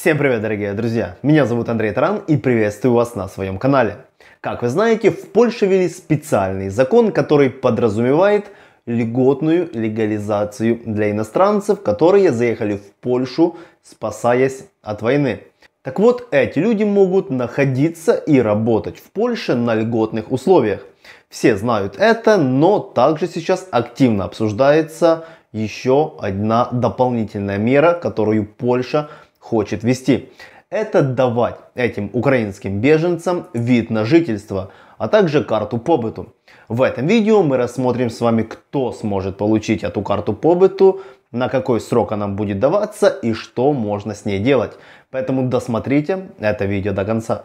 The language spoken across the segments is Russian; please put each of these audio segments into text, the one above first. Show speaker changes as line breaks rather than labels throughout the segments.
Всем привет, дорогие друзья! Меня зовут Андрей Таран и приветствую вас на своем канале. Как вы знаете, в Польше ввели специальный закон, который подразумевает льготную легализацию для иностранцев, которые заехали в Польшу, спасаясь от войны. Так вот, эти люди могут находиться и работать в Польше на льготных условиях. Все знают это, но также сейчас активно обсуждается еще одна дополнительная мера, которую Польша хочет вести. Это давать этим украинским беженцам вид на жительство, а также карту побыту. В этом видео мы рассмотрим с вами, кто сможет получить эту карту побыту, на какой срок она будет даваться и что можно с ней делать. Поэтому досмотрите это видео до конца.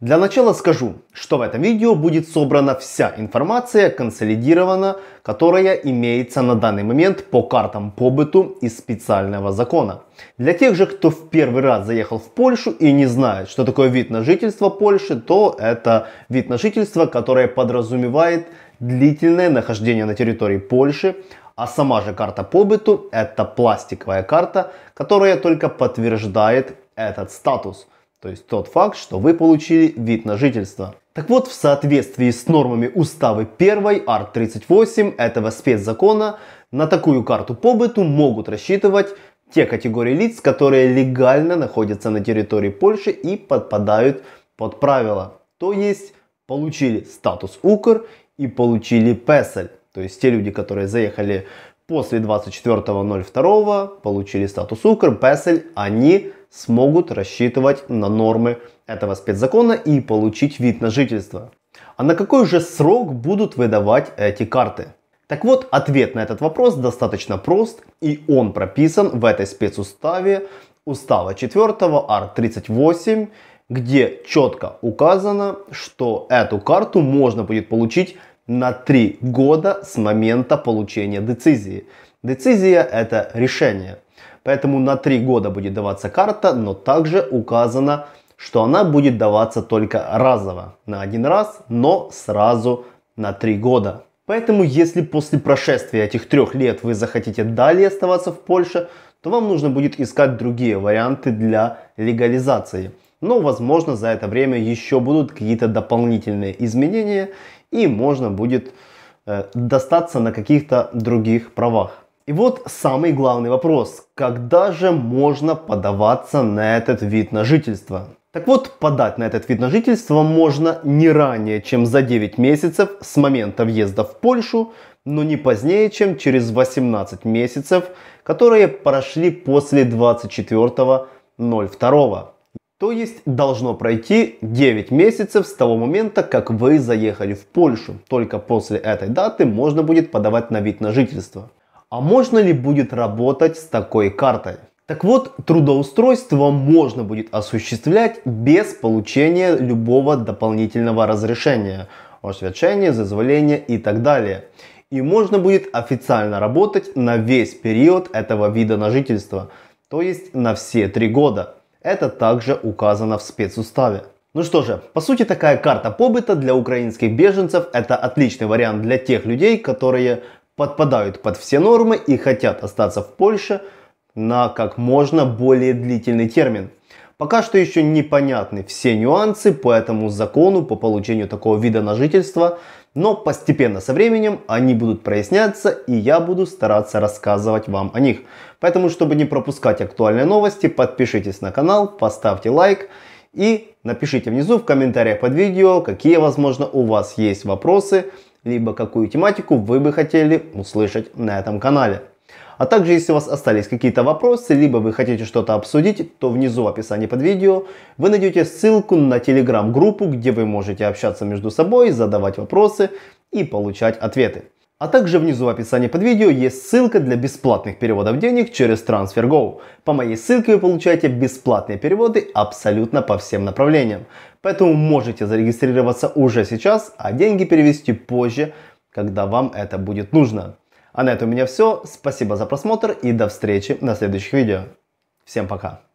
Для начала скажу, что в этом видео будет собрана вся информация, консолидирована, которая имеется на данный момент по картам побыту из специального закона. Для тех же, кто в первый раз заехал в Польшу и не знает, что такое вид на жительство Польши, то это вид на жительство, которое подразумевает длительное нахождение на территории Польши, а сама же карта побыту это пластиковая карта, которая только подтверждает этот статус – то есть тот факт, что вы получили вид на жительство. Так вот, в соответствии с нормами уставы 1 Арт-38 этого спецзакона, на такую карту побыту могут рассчитывать те категории лиц, которые легально находятся на территории Польши и подпадают под правила. То есть, получили статус УКР и получили ПЕСЕЛЬ. То есть, те люди, которые заехали после 24.02, получили статус УКР, ПЕСЕЛЬ, они смогут рассчитывать на нормы этого спецзакона и получить вид на жительство. А на какой же срок будут выдавать эти карты? Так вот, ответ на этот вопрос достаточно прост, и он прописан в этой спецуставе, устава 4 Ар-38, где четко указано, что эту карту можно будет получить на 3 года с момента получения децизии. Децизия – это решение. Поэтому на 3 года будет даваться карта, но также указано, что она будет даваться только разово, на один раз, но сразу на 3 года. Поэтому если после прошествия этих трех лет вы захотите далее оставаться в Польше, то вам нужно будет искать другие варианты для легализации. Но возможно за это время еще будут какие-то дополнительные изменения и можно будет э, достаться на каких-то других правах. И вот самый главный вопрос. Когда же можно подаваться на этот вид на жительство? Так вот, подать на этот вид на жительство можно не ранее, чем за 9 месяцев с момента въезда в Польшу, но не позднее, чем через 18 месяцев, которые прошли после 24.02. То есть должно пройти 9 месяцев с того момента, как вы заехали в Польшу. Только после этой даты можно будет подавать на вид на жительство. А можно ли будет работать с такой картой? Так вот, трудоустройство можно будет осуществлять без получения любого дополнительного разрешения, освящения, зазволения и так далее. И можно будет официально работать на весь период этого вида на жительство, то есть на все три года. Это также указано в спецуставе. Ну что же, по сути такая карта побыта для украинских беженцев это отличный вариант для тех людей, которые подпадают под все нормы и хотят остаться в Польше на как можно более длительный термин. Пока что еще непонятны все нюансы по этому закону по получению такого вида на жительство, но постепенно со временем они будут проясняться и я буду стараться рассказывать вам о них. Поэтому, чтобы не пропускать актуальные новости, подпишитесь на канал, поставьте лайк и напишите внизу в комментариях под видео, какие возможно у вас есть вопросы либо какую тематику вы бы хотели услышать на этом канале. А также, если у вас остались какие-то вопросы, либо вы хотите что-то обсудить, то внизу в описании под видео вы найдете ссылку на телеграм-группу, где вы можете общаться между собой, задавать вопросы и получать ответы. А также внизу в описании под видео есть ссылка для бесплатных переводов денег через TransferGo. По моей ссылке вы получаете бесплатные переводы абсолютно по всем направлениям. Поэтому можете зарегистрироваться уже сейчас, а деньги перевести позже, когда вам это будет нужно. А на этом у меня все. Спасибо за просмотр и до встречи на следующих видео. Всем пока.